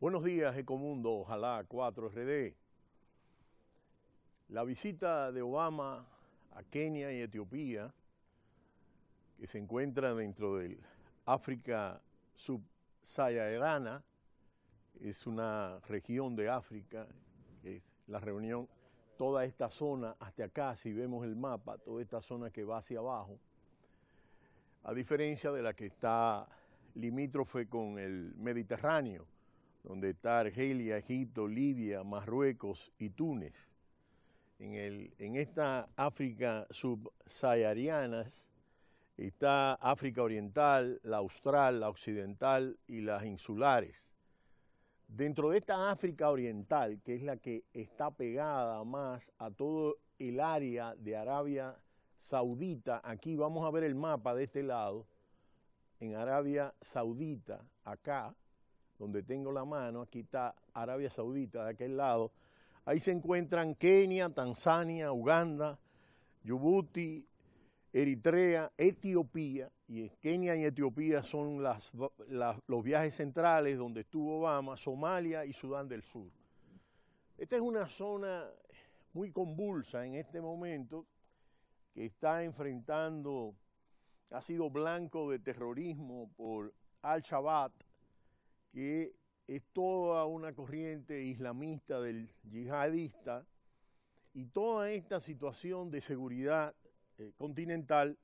Buenos días, Ecomundo, ojalá 4RD. La visita de Obama a Kenia y Etiopía, que se encuentra dentro del África subsahariana, es una región de África, es la reunión, toda esta zona hasta acá, si vemos el mapa, toda esta zona que va hacia abajo, a diferencia de la que está limítrofe con el Mediterráneo donde está Argelia, Egipto, Libia, Marruecos y Túnez. En, esta África subsahariana está África Oriental, la Austral, la Occidental y las insulares. Dentro de esta África Oriental, que es la que está pegada más a todo el área de Arabia Saudita, aquí vamos a ver el mapa de este lado, en Arabia Saudita, acá, donde tengo la mano, aquí está Arabia Saudita de aquel lado, ahí se encuentran Kenia, Tanzania, Uganda, Djibouti, Eritrea, Etiopía, y Kenia y Etiopía son los viajes centrales donde estuvo Obama, Somalia y Sudán del Sur. Esta es una zona muy convulsa en este momento, que está enfrentando, ha sido blanco de terrorismo por Al-Shabaab, que es toda una corriente islamista del yihadista y toda esta situación de seguridad eh, continental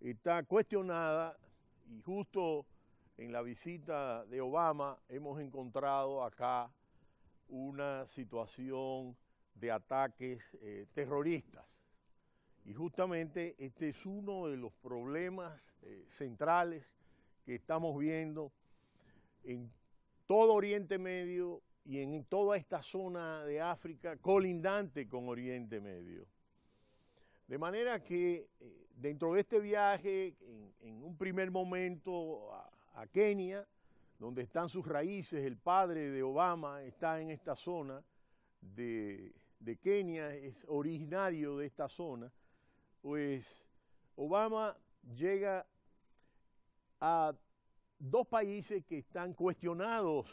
está cuestionada y justo en la visita de Obama hemos encontrado acá una situación de ataques eh, terroristas. Y justamente este es uno de los problemas eh, centrales que estamos viendo en todo Oriente Medio y en toda esta zona de África colindante con Oriente Medio. De manera que eh, dentro de este viaje, en, un primer momento a, Kenia, donde están sus raíces, el padre de Obama está en esta zona de Kenia, es originario de esta zona, pues Obama llega a dos países que están cuestionados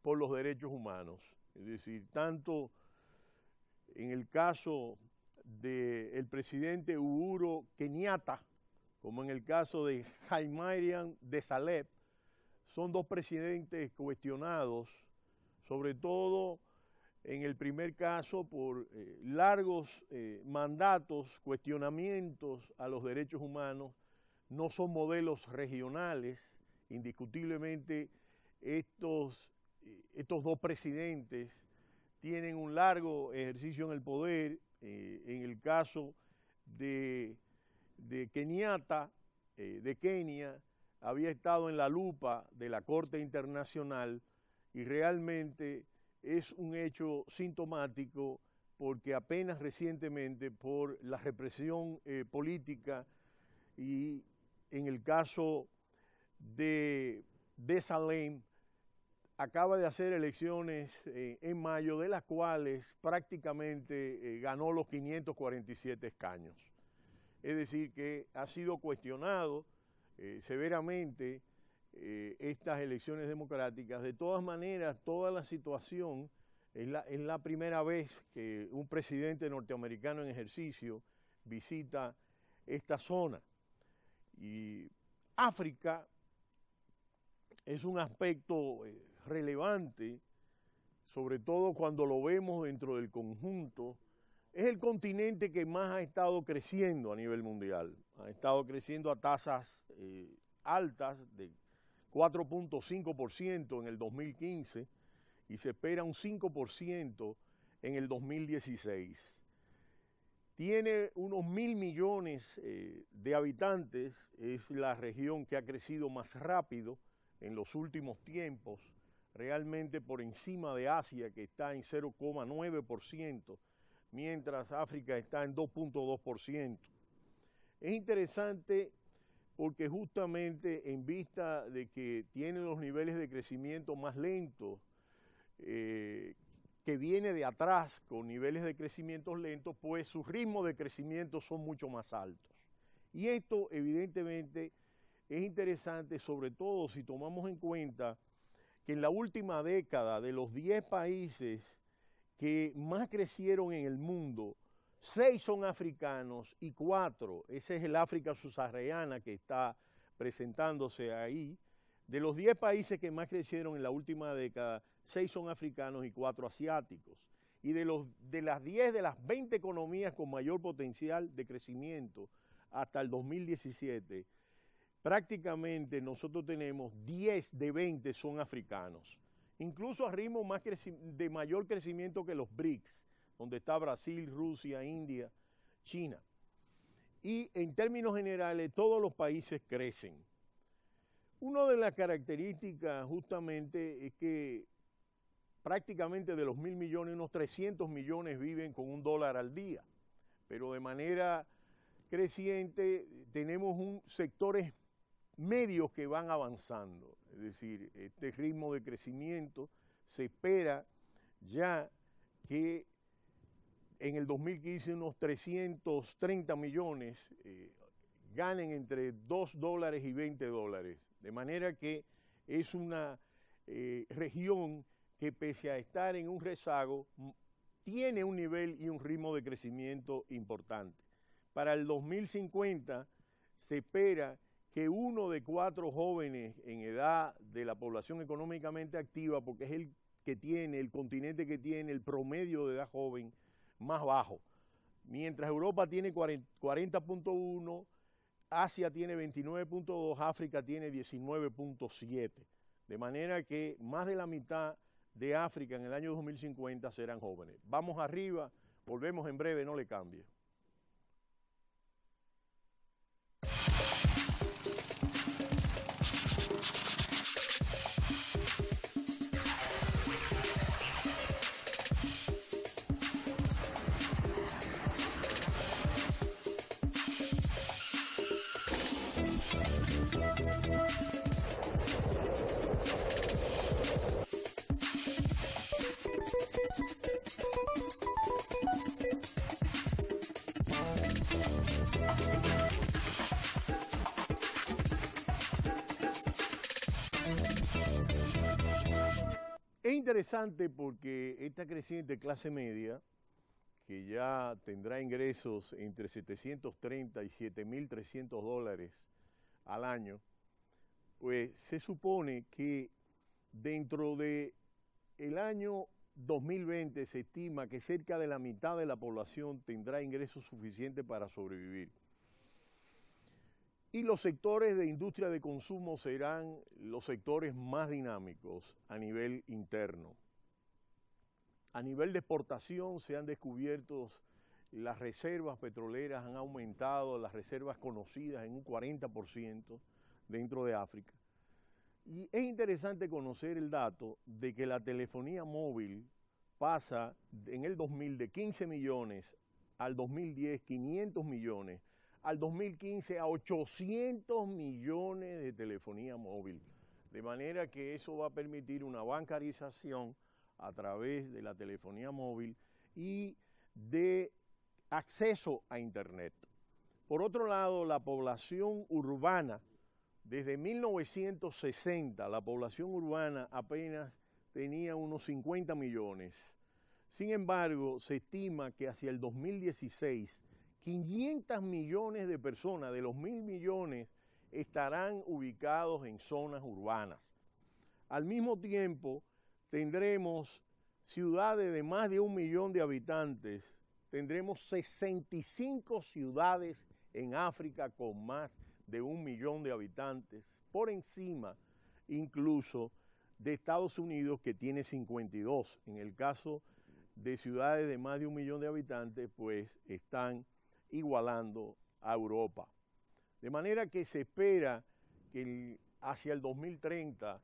por los derechos humanos, es decir, tanto en el caso del presidente Uhuru Kenyatta, como en el caso de Jaime de Saleb, son dos presidentes cuestionados, sobre todo en el primer caso por eh, largos eh, mandatos, cuestionamientos a los derechos humanos, no son modelos regionales, Indiscutiblemente estos, estos dos presidentes tienen un largo ejercicio en el poder. Eh, en el caso de, Kenyatta, eh, de Kenia, había estado en la lupa de la Corte Internacional y realmente es un hecho sintomático porque apenas recientemente por la represión eh, política y en el caso de, de Salem acaba de hacer elecciones eh, en mayo, de las cuales prácticamente eh, ganó los 547 escaños. Es decir, que ha sido cuestionado eh, severamente estas elecciones democráticas. De todas maneras, toda la situación es la, es la primera vez que un presidente norteamericano en ejercicio visita esta zona. Y África es un aspecto eh, relevante, sobre todo cuando lo vemos dentro del conjunto, es el continente que más ha estado creciendo a nivel mundial. Ha estado creciendo a tasas eh, altas de 4.5% en el 2015 y se espera un 5% en el 2016. Tiene unos mil millones eh, de habitantes, es la región que ha crecido más rápido en los últimos tiempos, realmente por encima de Asia, que está en 0,9%, mientras África está en 2,2%. Es interesante porque justamente en vista de que tiene los niveles de crecimiento más lentos, eh, que viene de atrás con niveles de crecimiento lentos, pues sus ritmos de crecimiento son mucho más altos. Y esto evidentemente es interesante, sobre todo si tomamos en cuenta que en la última década de los 10 países que más crecieron en el mundo, seis son africanos y cuatro, ese es el África subsahariana que está presentándose ahí, de los 10 países que más crecieron en la última década, seis son africanos y cuatro asiáticos. Y de, los, de las 10 de las 20 economías con mayor potencial de crecimiento hasta el 2017, prácticamente nosotros tenemos 10 de 20 son africanos, incluso a ritmo más de mayor crecimiento que los BRICS, donde está Brasil, Rusia, India, China. Y en términos generales, todos los países crecen. Una de las características justamente es que prácticamente de los mil millones, unos 300 millones viven con un dólar al día, pero de manera creciente tenemos un sector sectores medios que van avanzando, es decir, este ritmo de crecimiento se espera ya que en el 2015 unos 330 millones eh, ganen entre 2 dólares y 20 dólares, de manera que es una eh, región que pese a estar en un rezago, tiene un nivel y un ritmo de crecimiento importante. Para el 2050 se espera que uno de cuatro jóvenes en edad de la población económicamente activa, porque es el que tiene, el continente que tiene, el promedio de edad joven más bajo. Mientras Europa tiene 40.1, Asia tiene 29.2, África tiene 19.7. De manera que más de la mitad de África en el año 2050 serán jóvenes. Vamos arriba, volvemos en breve, no le cambie. interesante porque esta creciente clase media, que ya tendrá ingresos entre 730 y 7.300 dólares al año, pues se supone que dentro de año 2020 se estima que cerca de la mitad de la población tendrá ingresos suficientes para sobrevivir. Y los sectores de industria de consumo serán los sectores más dinámicos a nivel interno. A nivel de exportación se han descubierto las reservas petroleras, han aumentado las reservas conocidas en un 40% dentro de África. Y es interesante conocer el dato de que la telefonía móvil pasa en el 2000 de 15 millones al 2010 500 millones al 2015 a 800 millones de telefonía móvil. De manera que eso va a permitir una bancarización a través de la telefonía móvil y de acceso a Internet. Por otro lado, la población urbana, desde 1960, la población urbana apenas tenía unos 50 millones. Sin embargo, se estima que hacia el 2016 500 millones de personas, de los mil millones, estarán ubicados en zonas urbanas. Al mismo tiempo, tendremos ciudades de más de un millón de habitantes, tendremos 65 ciudades en África con más de un millón de habitantes, por encima incluso de Estados Unidos que tiene 52. En el caso de ciudades de más de un millón de habitantes, pues están igualando a Europa. De manera que se espera que hacia el 2030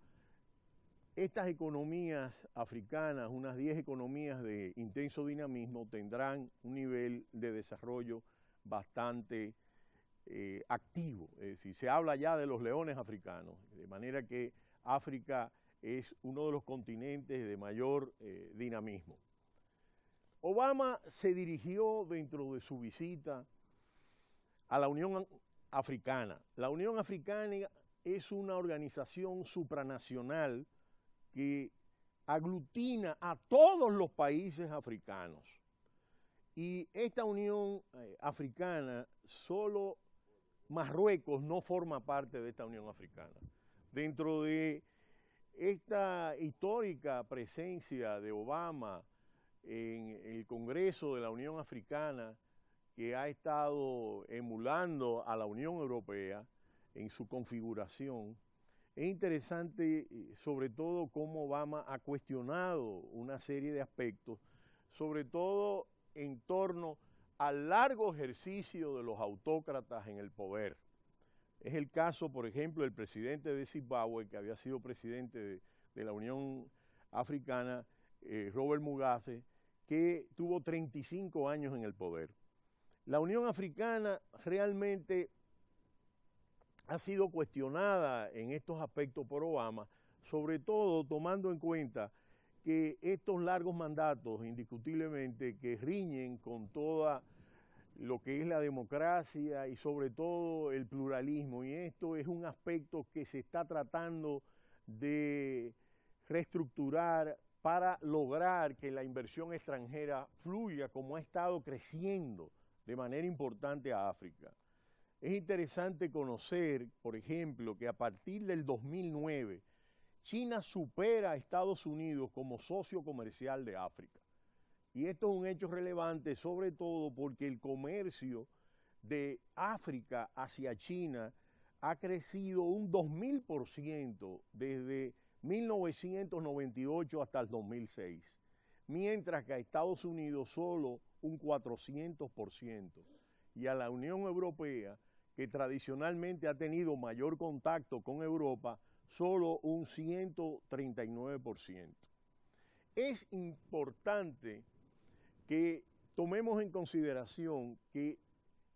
estas economías africanas, unas 10 economías de intenso dinamismo, tendrán un nivel de desarrollo bastante eh, activo. Es decir, se habla ya de los leones africanos, de manera que África es uno de los continentes de mayor eh, dinamismo. Obama se dirigió dentro de su visita a la Unión Africana. La Unión Africana es una organización supranacional que aglutina a todos los países africanos. Y esta Unión eh, Africana, solo Marruecos no forma parte de esta Unión Africana. Dentro de esta histórica presencia de Obama, en el Congreso de la Unión Africana que ha estado emulando a la Unión Europea en su configuración. Es interesante eh, sobre todo cómo Obama ha cuestionado una serie de aspectos, sobre todo en torno al largo ejercicio de los autócratas en el poder. Es el caso, por ejemplo, del presidente de Zimbabue, que había sido presidente de, la Unión Africana, eh, Robert Mugabe, que tuvo 35 años en el poder. La Unión Africana realmente ha sido cuestionada en estos aspectos por Obama, sobre todo tomando en cuenta que estos largos mandatos, indiscutiblemente, que riñen con toda lo que es la democracia y sobre todo el pluralismo, y esto es un aspecto que se está tratando de reestructurar para lograr que la inversión extranjera fluya como ha estado creciendo de manera importante a África. Es interesante conocer, por ejemplo, que a partir del 2009, China supera a Estados Unidos como socio comercial de África. Y esto es un hecho relevante, sobre todo porque el comercio de África hacia China ha crecido un 2000% desde 1998 hasta el 2006, mientras que a Estados Unidos solo un 400%, y a la Unión Europea, que tradicionalmente ha tenido mayor contacto con Europa, solo un 139%. Es importante que tomemos en consideración que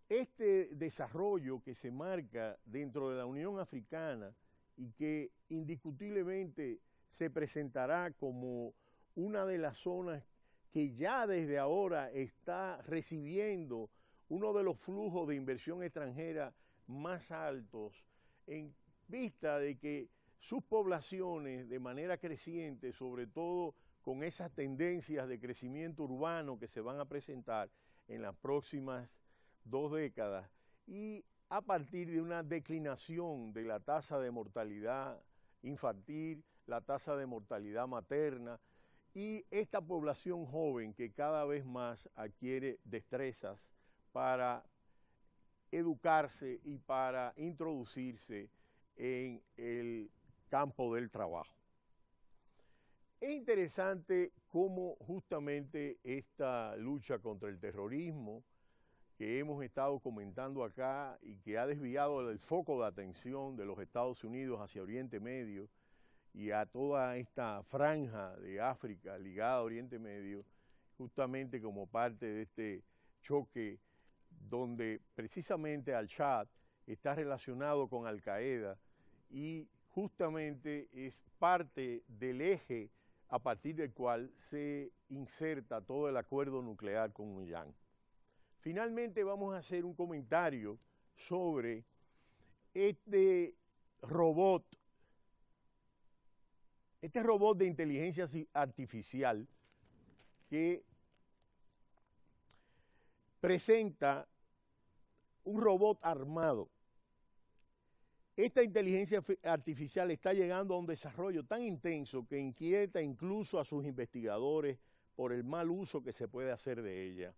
este desarrollo que se marca dentro de la Unión Africana y que indiscutiblemente se presentará como una de las zonas que ya desde ahora está recibiendo uno de los flujos de inversión extranjera más altos en vista de que sus poblaciones de manera creciente, sobre todo con esas tendencias de crecimiento urbano que se van a presentar en las próximas dos décadas y a partir de una declinación de la tasa de mortalidad infantil, la tasa de mortalidad materna y esta población joven que cada vez más adquiere destrezas para educarse y para introducirse en el campo del trabajo. Es interesante cómo justamente esta lucha contra el terrorismo, que hemos estado comentando acá y que ha desviado el foco de atención de los Estados Unidos hacia Oriente Medio y a toda esta franja de África ligada a Oriente Medio, justamente como parte de este choque donde precisamente Al-Shad está relacionado con Al-Qaeda y justamente es parte del eje a partir del cual se inserta todo el acuerdo nuclear con Irán. Finalmente vamos a hacer un comentario sobre este robot, este robot de inteligencia artificial que presenta un robot armado. Esta inteligencia artificial está llegando a un desarrollo tan intenso que inquieta incluso a sus investigadores por el mal uso que se puede hacer de ella.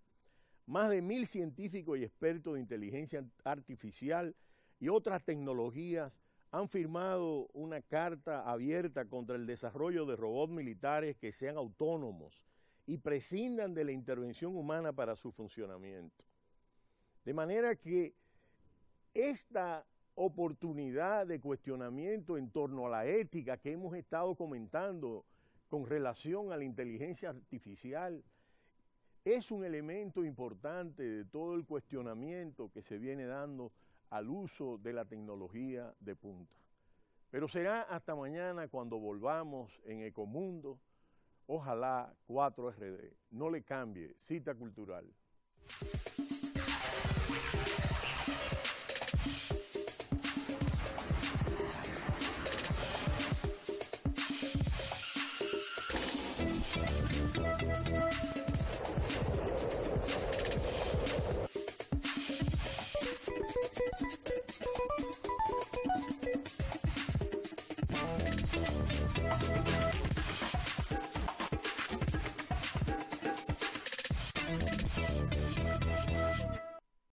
Más de mil científicos y expertos de inteligencia artificial y otras tecnologías han firmado una carta abierta contra el desarrollo de robots militares que sean autónomos y prescindan de la intervención humana para su funcionamiento. De manera que esta oportunidad de cuestionamiento en torno a la ética que hemos estado comentando con relación a la inteligencia artificial es un elemento importante de todo el cuestionamiento que se viene dando al uso de la tecnología de punta. Pero será hasta mañana cuando volvamos en Ecomundo. Ojalá 4RD no le cambie. Cita cultural.